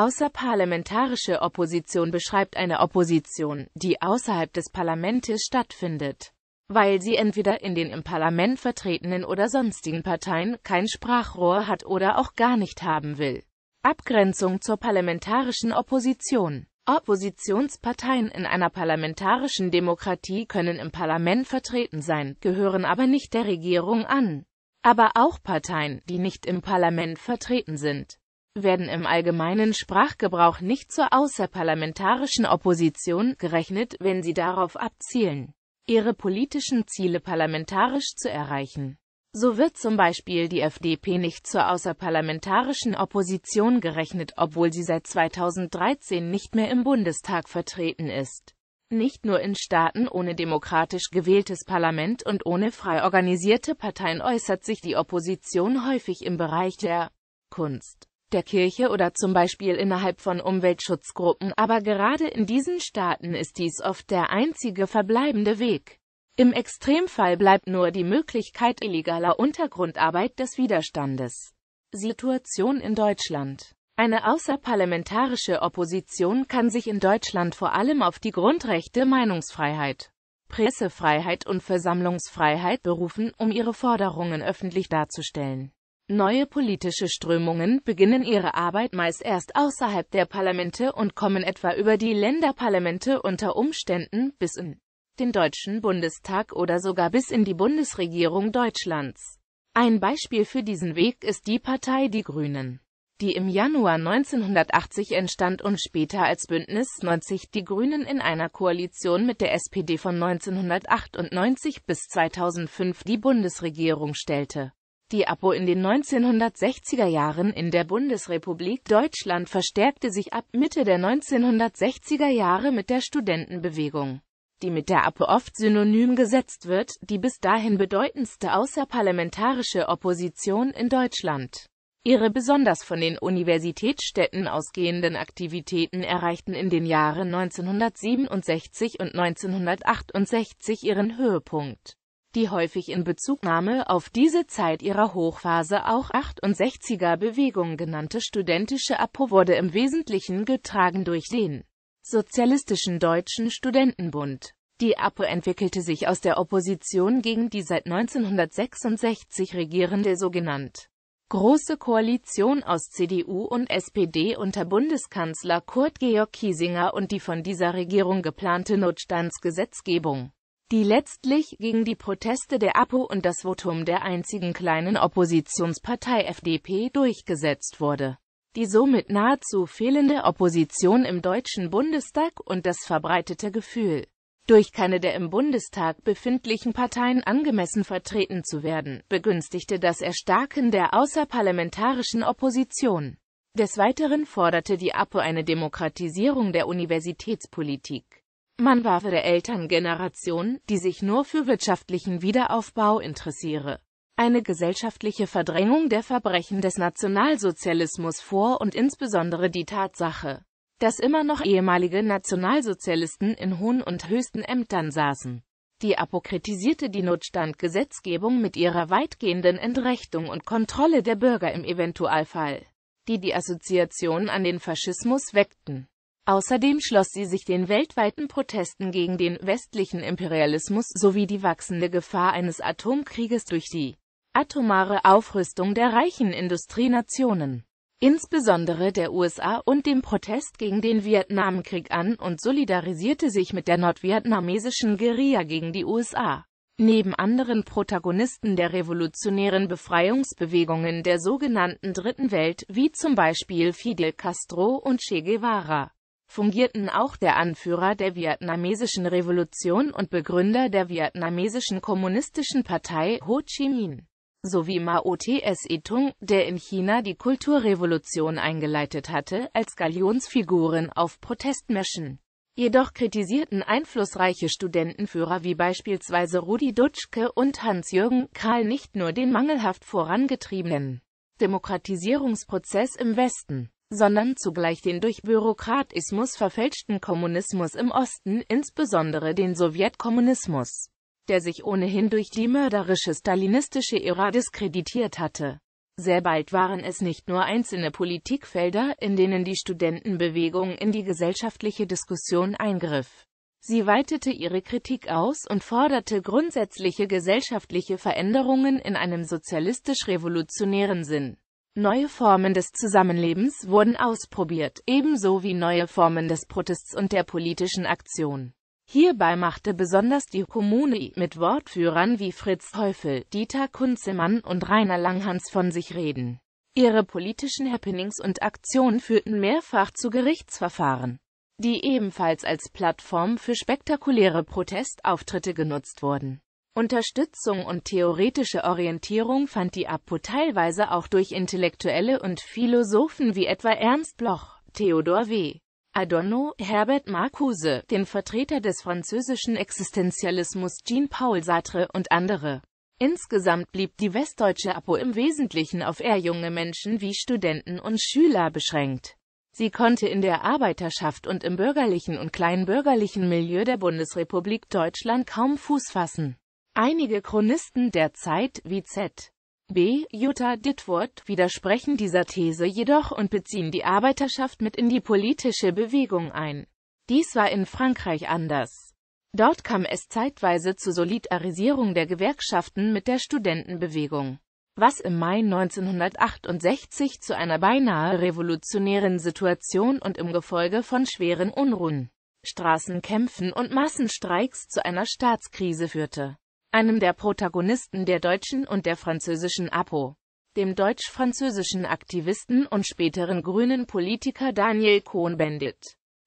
Außerparlamentarische Opposition beschreibt eine Opposition, die außerhalb des Parlamentes stattfindet, weil sie entweder in den im Parlament vertretenen oder sonstigen Parteien kein Sprachrohr hat oder auch gar nicht haben will. Abgrenzung zur parlamentarischen Opposition Oppositionsparteien in einer parlamentarischen Demokratie können im Parlament vertreten sein, gehören aber nicht der Regierung an. Aber auch Parteien, die nicht im Parlament vertreten sind werden im allgemeinen Sprachgebrauch nicht zur außerparlamentarischen Opposition gerechnet, wenn sie darauf abzielen, ihre politischen Ziele parlamentarisch zu erreichen. So wird zum Beispiel die FDP nicht zur außerparlamentarischen Opposition gerechnet, obwohl sie seit 2013 nicht mehr im Bundestag vertreten ist. Nicht nur in Staaten ohne demokratisch gewähltes Parlament und ohne frei organisierte Parteien äußert sich die Opposition häufig im Bereich der Kunst der Kirche oder zum Beispiel innerhalb von Umweltschutzgruppen, aber gerade in diesen Staaten ist dies oft der einzige verbleibende Weg. Im Extremfall bleibt nur die Möglichkeit illegaler Untergrundarbeit des Widerstandes. Situation in Deutschland Eine außerparlamentarische Opposition kann sich in Deutschland vor allem auf die Grundrechte Meinungsfreiheit, Pressefreiheit und Versammlungsfreiheit berufen, um ihre Forderungen öffentlich darzustellen. Neue politische Strömungen beginnen ihre Arbeit meist erst außerhalb der Parlamente und kommen etwa über die Länderparlamente unter Umständen bis in den Deutschen Bundestag oder sogar bis in die Bundesregierung Deutschlands. Ein Beispiel für diesen Weg ist die Partei Die Grünen, die im Januar 1980 entstand und später als Bündnis 90 Die Grünen in einer Koalition mit der SPD von 1998 bis 2005 die Bundesregierung stellte. Die APO in den 1960er Jahren in der Bundesrepublik Deutschland verstärkte sich ab Mitte der 1960er Jahre mit der Studentenbewegung, die mit der APO oft synonym gesetzt wird, die bis dahin bedeutendste außerparlamentarische Opposition in Deutschland. Ihre besonders von den Universitätsstädten ausgehenden Aktivitäten erreichten in den Jahren 1967 und 1968 ihren Höhepunkt die häufig in Bezugnahme auf diese Zeit ihrer Hochphase auch 68er-Bewegung genannte studentische Apo wurde im Wesentlichen getragen durch den Sozialistischen Deutschen Studentenbund. Die APO entwickelte sich aus der Opposition gegen die seit 1966 regierende sogenannte Große Koalition aus CDU und SPD unter Bundeskanzler Kurt Georg Kiesinger und die von dieser Regierung geplante Notstandsgesetzgebung die letztlich gegen die Proteste der APO und das Votum der einzigen kleinen Oppositionspartei FDP durchgesetzt wurde. Die somit nahezu fehlende Opposition im Deutschen Bundestag und das verbreitete Gefühl, durch keine der im Bundestag befindlichen Parteien angemessen vertreten zu werden, begünstigte das Erstarken der außerparlamentarischen Opposition. Des Weiteren forderte die APO eine Demokratisierung der Universitätspolitik. Man war der Elterngeneration, die sich nur für wirtschaftlichen Wiederaufbau interessiere, eine gesellschaftliche Verdrängung der Verbrechen des Nationalsozialismus vor und insbesondere die Tatsache, dass immer noch ehemalige Nationalsozialisten in hohen und höchsten Ämtern saßen. Die apokritisierte die Notstandgesetzgebung mit ihrer weitgehenden Entrechtung und Kontrolle der Bürger im Eventualfall, die die Assoziation an den Faschismus weckten. Außerdem schloss sie sich den weltweiten Protesten gegen den westlichen Imperialismus sowie die wachsende Gefahr eines Atomkrieges durch die atomare Aufrüstung der reichen Industrienationen, insbesondere der USA und dem Protest gegen den Vietnamkrieg an und solidarisierte sich mit der nordvietnamesischen Guerilla gegen die USA. Neben anderen Protagonisten der revolutionären Befreiungsbewegungen der sogenannten Dritten Welt, wie zum Beispiel Fidel Castro und Che Guevara, fungierten auch der Anführer der vietnamesischen Revolution und Begründer der vietnamesischen kommunistischen Partei Ho Chi Minh sowie Mao Tse Tung, der in China die Kulturrevolution eingeleitet hatte, als Galionsfiguren auf Protestmärschen. Jedoch kritisierten einflussreiche Studentenführer wie beispielsweise Rudi Dutschke und Hans-Jürgen Krahl nicht nur den mangelhaft vorangetriebenen Demokratisierungsprozess im Westen, sondern zugleich den durch Bürokratismus verfälschten Kommunismus im Osten, insbesondere den Sowjetkommunismus, der sich ohnehin durch die mörderische stalinistische Ära diskreditiert hatte. Sehr bald waren es nicht nur einzelne Politikfelder, in denen die Studentenbewegung in die gesellschaftliche Diskussion eingriff. Sie weitete ihre Kritik aus und forderte grundsätzliche gesellschaftliche Veränderungen in einem sozialistisch-revolutionären Sinn. Neue Formen des Zusammenlebens wurden ausprobiert, ebenso wie neue Formen des Protests und der politischen Aktion. Hierbei machte besonders die Kommune mit Wortführern wie Fritz Teufel, Dieter Kunzemann und Rainer Langhans von sich reden. Ihre politischen Happenings und Aktionen führten mehrfach zu Gerichtsverfahren, die ebenfalls als Plattform für spektakuläre Protestauftritte genutzt wurden. Unterstützung und theoretische Orientierung fand die APO teilweise auch durch Intellektuelle und Philosophen wie etwa Ernst Bloch, Theodor W. Adorno, Herbert Marcuse, den Vertreter des französischen Existenzialismus Jean-Paul Sartre und andere. Insgesamt blieb die westdeutsche APO im Wesentlichen auf eher junge Menschen wie Studenten und Schüler beschränkt. Sie konnte in der Arbeiterschaft und im bürgerlichen und kleinbürgerlichen Milieu der Bundesrepublik Deutschland kaum Fuß fassen. Einige Chronisten der Zeit, wie Z. B. Jutta Ditwurt, widersprechen dieser These jedoch und beziehen die Arbeiterschaft mit in die politische Bewegung ein. Dies war in Frankreich anders. Dort kam es zeitweise zur Solidarisierung der Gewerkschaften mit der Studentenbewegung, was im Mai 1968 zu einer beinahe revolutionären Situation und im Gefolge von schweren Unruhen, Straßenkämpfen und Massenstreiks zu einer Staatskrise führte einem der Protagonisten der deutschen und der französischen APO. Dem deutsch-französischen Aktivisten und späteren grünen Politiker Daniel Cohn-Bendit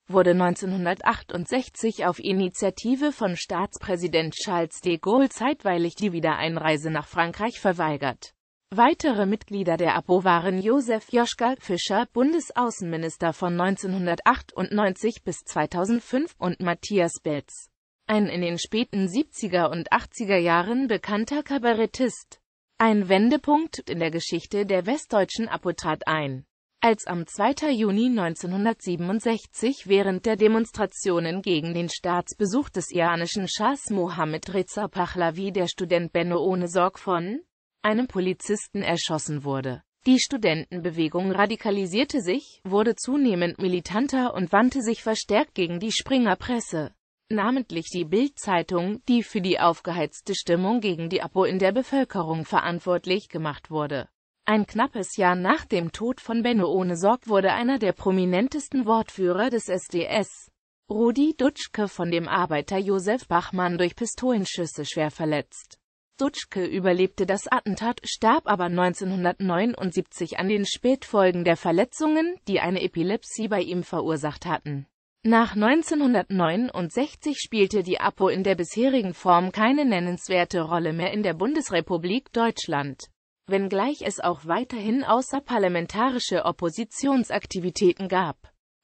wurde 1968 auf Initiative von Staatspräsident Charles de Gaulle zeitweilig die Wiedereinreise nach Frankreich verweigert. Weitere Mitglieder der APO waren Josef Joschka Fischer, Bundesaußenminister von 1998 bis 2005 und Matthias Belz, ein in den späten 70er und 80er Jahren bekannter Kabarettist, ein Wendepunkt in der Geschichte der westdeutschen Apotat ein. Als am 2. Juni 1967 während der Demonstrationen gegen den Staatsbesuch des iranischen Schahs Mohammad Reza Pahlavi der Student Benno ohne Sorg von einem Polizisten erschossen wurde. Die Studentenbewegung radikalisierte sich, wurde zunehmend militanter und wandte sich verstärkt gegen die Springerpresse namentlich die Bild-Zeitung, die für die aufgeheizte Stimmung gegen die Apo in der Bevölkerung verantwortlich gemacht wurde. Ein knappes Jahr nach dem Tod von Benno ohne Sorg wurde einer der prominentesten Wortführer des SDS, Rudi Dutschke von dem Arbeiter Josef Bachmann durch Pistolenschüsse schwer verletzt. Dutschke überlebte das Attentat, starb aber 1979 an den Spätfolgen der Verletzungen, die eine Epilepsie bei ihm verursacht hatten. Nach 1969 spielte die APO in der bisherigen Form keine nennenswerte Rolle mehr in der Bundesrepublik Deutschland, wenngleich es auch weiterhin außerparlamentarische Oppositionsaktivitäten gab.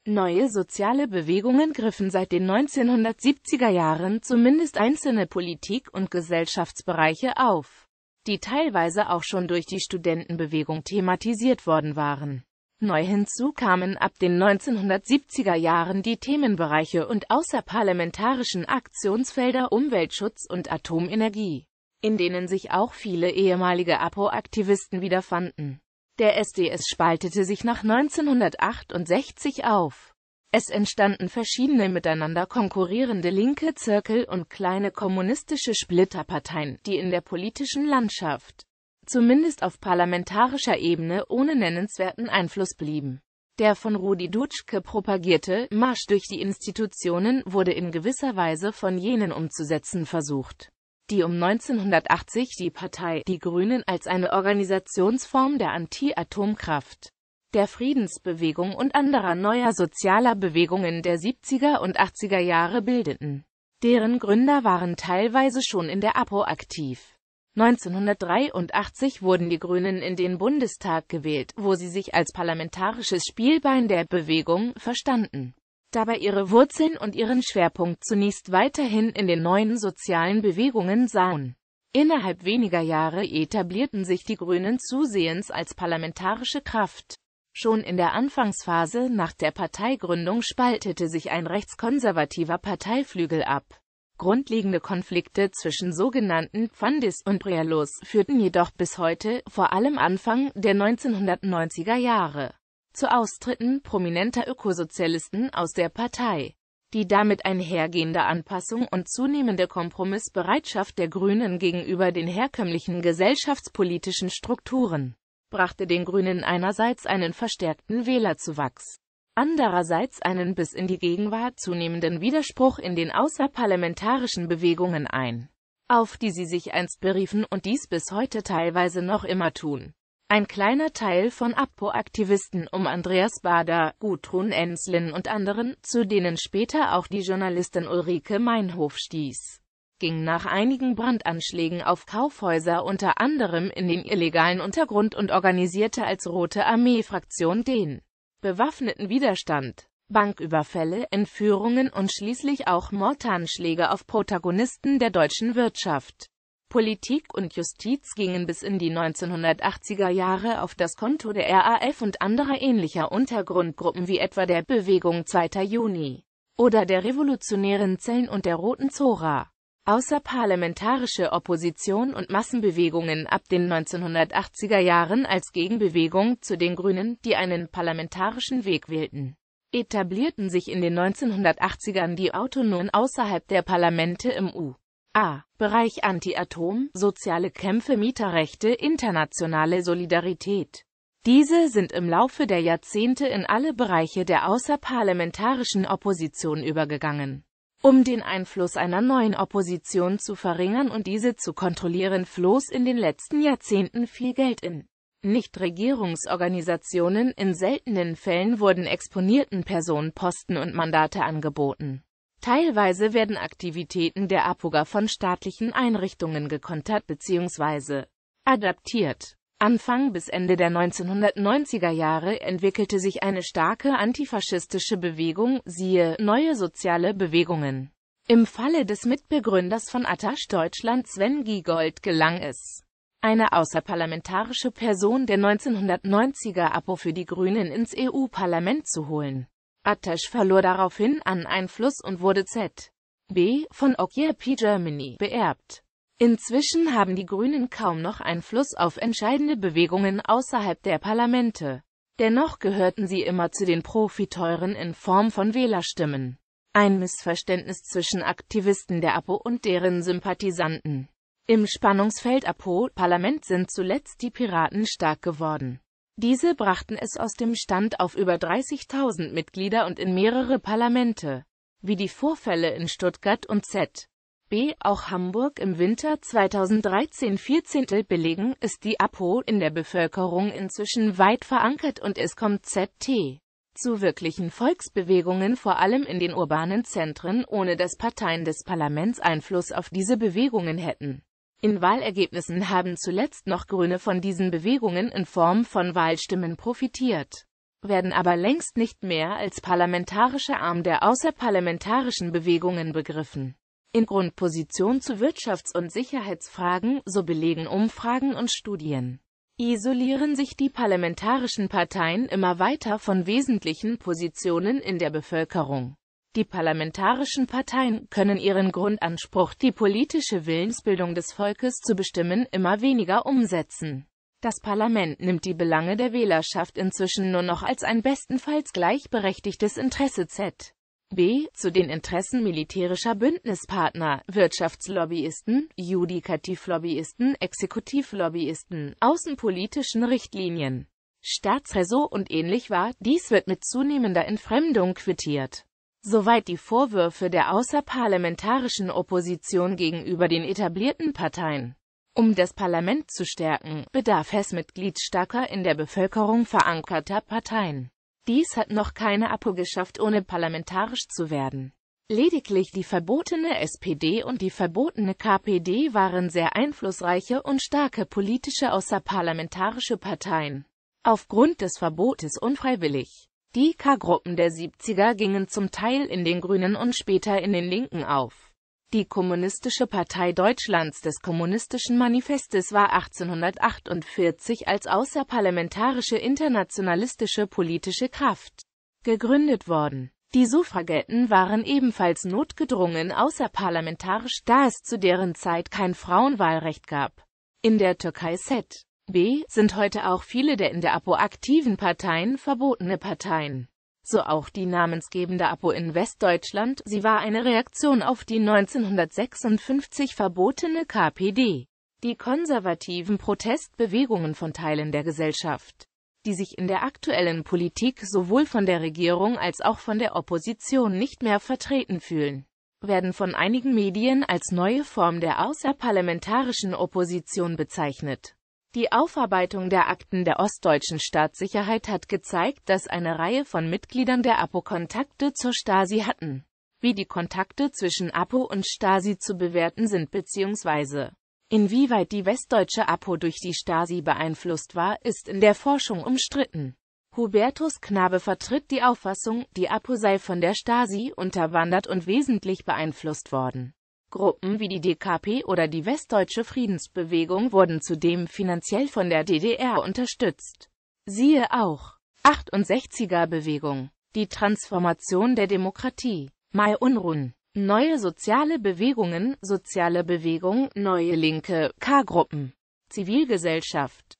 Neue soziale Bewegungen griffen seit den 1970er Jahren zumindest einzelne Politik- und Gesellschaftsbereiche auf, die teilweise auch schon durch die Studentenbewegung thematisiert worden waren. Neu hinzu kamen ab den 1970er Jahren die Themenbereiche und außerparlamentarischen Aktionsfelder Umweltschutz und Atomenergie, in denen sich auch viele ehemalige APO-Aktivisten wiederfanden. Der SDS spaltete sich nach 1968 auf. Es entstanden verschiedene miteinander konkurrierende linke Zirkel und kleine kommunistische Splitterparteien, die in der politischen Landschaft zumindest auf parlamentarischer Ebene, ohne nennenswerten Einfluss blieben. Der von Rudi Dutschke propagierte Marsch durch die Institutionen wurde in gewisser Weise von jenen umzusetzen versucht, die um 1980 die Partei Die Grünen als eine Organisationsform der Anti-Atomkraft, der Friedensbewegung und anderer neuer sozialer Bewegungen der 70er und 80er Jahre bildeten. Deren Gründer waren teilweise schon in der APO aktiv. 1983 wurden die Grünen in den Bundestag gewählt, wo sie sich als parlamentarisches Spielbein der Bewegung verstanden. Dabei ihre Wurzeln und ihren Schwerpunkt zunächst weiterhin in den neuen sozialen Bewegungen sahen. Innerhalb weniger Jahre etablierten sich die Grünen zusehends als parlamentarische Kraft. Schon in der Anfangsphase nach der Parteigründung spaltete sich ein rechtskonservativer Parteiflügel ab. Grundlegende Konflikte zwischen sogenannten Pfandis und Brielos führten jedoch bis heute, vor allem Anfang der 1990er Jahre, zu Austritten prominenter Ökosozialisten aus der Partei. Die damit einhergehende Anpassung und zunehmende Kompromissbereitschaft der Grünen gegenüber den herkömmlichen gesellschaftspolitischen Strukturen brachte den Grünen einerseits einen verstärkten Wählerzuwachs andererseits einen bis in die Gegenwart zunehmenden Widerspruch in den außerparlamentarischen Bewegungen ein, auf die sie sich einst beriefen und dies bis heute teilweise noch immer tun. Ein kleiner Teil von APO-Aktivisten um Andreas Bader, Gudrun Enslin und anderen, zu denen später auch die Journalistin Ulrike Meinhof stieß, ging nach einigen Brandanschlägen auf Kaufhäuser unter anderem in den illegalen Untergrund und organisierte als Rote Armee-Fraktion den bewaffneten Widerstand, Banküberfälle, Entführungen und schließlich auch Mordanschläge auf Protagonisten der deutschen Wirtschaft. Politik und Justiz gingen bis in die 1980er Jahre auf das Konto der RAF und anderer ähnlicher Untergrundgruppen wie etwa der Bewegung 2. Juni oder der revolutionären Zellen und der Roten Zora. Außerparlamentarische Opposition und Massenbewegungen ab den 1980er Jahren als Gegenbewegung zu den Grünen, die einen parlamentarischen Weg wählten, etablierten sich in den 1980ern die Autonomen außerhalb der Parlamente im U.A. Bereich Anti-Atom, soziale Kämpfe, Mieterrechte, internationale Solidarität. Diese sind im Laufe der Jahrzehnte in alle Bereiche der außerparlamentarischen Opposition übergegangen. Um den Einfluss einer neuen Opposition zu verringern und diese zu kontrollieren, floss in den letzten Jahrzehnten viel Geld in Nichtregierungsorganisationen, in seltenen Fällen wurden exponierten Personen Posten und Mandate angeboten. Teilweise werden Aktivitäten der APUGA von staatlichen Einrichtungen gekontert bzw. adaptiert. Anfang bis Ende der 1990er Jahre entwickelte sich eine starke antifaschistische Bewegung, siehe Neue soziale Bewegungen. Im Falle des Mitbegründers von Attac Deutschland Sven Giegold gelang es, eine außerparlamentarische Person der 1990er Apo für die Grünen ins EU-Parlament zu holen. Attac verlor daraufhin an Einfluss und wurde Z.B. von P. Germany beerbt. Inzwischen haben die Grünen kaum noch Einfluss auf entscheidende Bewegungen außerhalb der Parlamente. Dennoch gehörten sie immer zu den Profiteuren in Form von Wählerstimmen. Ein Missverständnis zwischen Aktivisten der APO und deren Sympathisanten. Im Spannungsfeld APO-Parlament sind zuletzt die Piraten stark geworden. Diese brachten es aus dem Stand auf über 30.000 Mitglieder und in mehrere Parlamente, wie die Vorfälle in Stuttgart und Z. B. Auch Hamburg im Winter 2013-14 belegen, ist die APO in der Bevölkerung inzwischen weit verankert und es kommt ZT zu wirklichen Volksbewegungen vor allem in den urbanen Zentren, ohne dass Parteien des Parlaments Einfluss auf diese Bewegungen hätten. In Wahlergebnissen haben zuletzt noch Grüne von diesen Bewegungen in Form von Wahlstimmen profitiert, werden aber längst nicht mehr als parlamentarischer Arm der außerparlamentarischen Bewegungen begriffen in Grundposition zu Wirtschafts- und Sicherheitsfragen, so belegen Umfragen und Studien. Isolieren sich die parlamentarischen Parteien immer weiter von wesentlichen Positionen in der Bevölkerung. Die parlamentarischen Parteien können ihren Grundanspruch, die politische Willensbildung des Volkes zu bestimmen, immer weniger umsetzen. Das Parlament nimmt die Belange der Wählerschaft inzwischen nur noch als ein bestenfalls gleichberechtigtes Interesse z b. zu den Interessen militärischer Bündnispartner, Wirtschaftslobbyisten, Judikativlobbyisten, Exekutivlobbyisten, außenpolitischen Richtlinien, Staatsräson und ähnlich war, dies wird mit zunehmender Entfremdung quittiert. Soweit die Vorwürfe der außerparlamentarischen Opposition gegenüber den etablierten Parteien. Um das Parlament zu stärken, bedarf es Mitgliedsstarker in der Bevölkerung verankerter Parteien. Dies hat noch keine APO geschafft, ohne parlamentarisch zu werden. Lediglich die verbotene SPD und die verbotene KPD waren sehr einflussreiche und starke politische außerparlamentarische Parteien. Aufgrund des Verbotes unfreiwillig. Die K-Gruppen der 70er gingen zum Teil in den Grünen und später in den Linken auf. Die Kommunistische Partei Deutschlands des Kommunistischen Manifestes war 1848 als außerparlamentarische internationalistische politische Kraft gegründet worden. Die Suffragetten waren ebenfalls notgedrungen außerparlamentarisch, da es zu deren Zeit kein Frauenwahlrecht gab. In der Türkei Set B sind heute auch viele der in der APO aktiven Parteien verbotene Parteien so auch die namensgebende Apo in Westdeutschland, sie war eine Reaktion auf die 1956 verbotene KPD. Die konservativen Protestbewegungen von Teilen der Gesellschaft, die sich in der aktuellen Politik sowohl von der Regierung als auch von der Opposition nicht mehr vertreten fühlen, werden von einigen Medien als neue Form der außerparlamentarischen Opposition bezeichnet. Die Aufarbeitung der Akten der ostdeutschen Staatssicherheit hat gezeigt, dass eine Reihe von Mitgliedern der APO Kontakte zur Stasi hatten. Wie die Kontakte zwischen APO und Stasi zu bewerten sind bzw. inwieweit die westdeutsche APO durch die Stasi beeinflusst war, ist in der Forschung umstritten. Hubertus Knabe vertritt die Auffassung, die APO sei von der Stasi unterwandert und wesentlich beeinflusst worden. Gruppen wie die DKP oder die Westdeutsche Friedensbewegung wurden zudem finanziell von der DDR unterstützt. Siehe auch 68er Bewegung, die Transformation der Demokratie, Mai Unruhen, neue soziale Bewegungen, soziale Bewegung, neue Linke, K-Gruppen, Zivilgesellschaft,